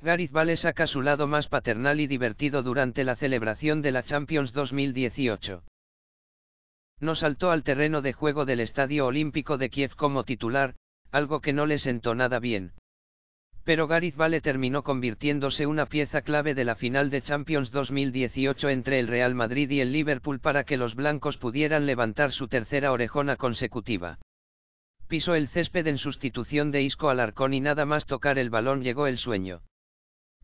Gariz Bale saca su lado más paternal y divertido durante la celebración de la Champions 2018. No saltó al terreno de juego del Estadio Olímpico de Kiev como titular, algo que no le sentó nada bien. Pero Gariz Bale terminó convirtiéndose una pieza clave de la final de Champions 2018 entre el Real Madrid y el Liverpool para que los blancos pudieran levantar su tercera orejona consecutiva pisó el césped en sustitución de Isco Alarcón y nada más tocar el balón llegó el sueño.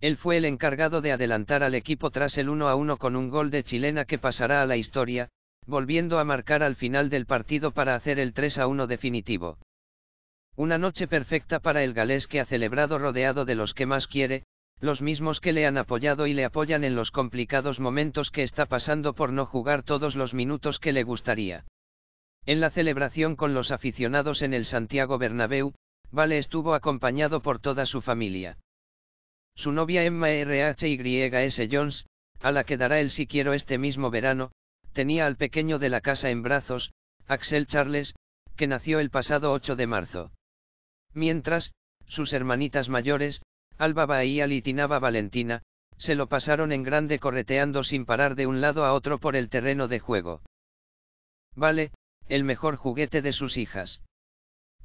Él fue el encargado de adelantar al equipo tras el 1 a 1 con un gol de chilena que pasará a la historia, volviendo a marcar al final del partido para hacer el 3 a 1 definitivo. Una noche perfecta para el galés que ha celebrado rodeado de los que más quiere, los mismos que le han apoyado y le apoyan en los complicados momentos que está pasando por no jugar todos los minutos que le gustaría. En la celebración con los aficionados en el Santiago Bernabéu, Vale estuvo acompañado por toda su familia su novia Emma R.H.Y.S. Jones, a la que dará el si quiero este mismo verano, tenía al pequeño de la casa en brazos, Axel Charles, que nació el pasado 8 de marzo. Mientras, sus hermanitas mayores, Alba Bahía y Tinaba Valentina, se lo pasaron en grande correteando sin parar de un lado a otro por el terreno de juego. Vale, el mejor juguete de sus hijas.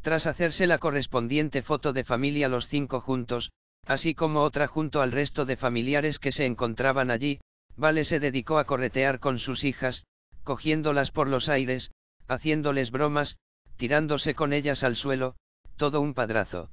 Tras hacerse la correspondiente foto de familia los cinco juntos, así como otra junto al resto de familiares que se encontraban allí, Vale se dedicó a corretear con sus hijas, cogiéndolas por los aires, haciéndoles bromas, tirándose con ellas al suelo, todo un padrazo.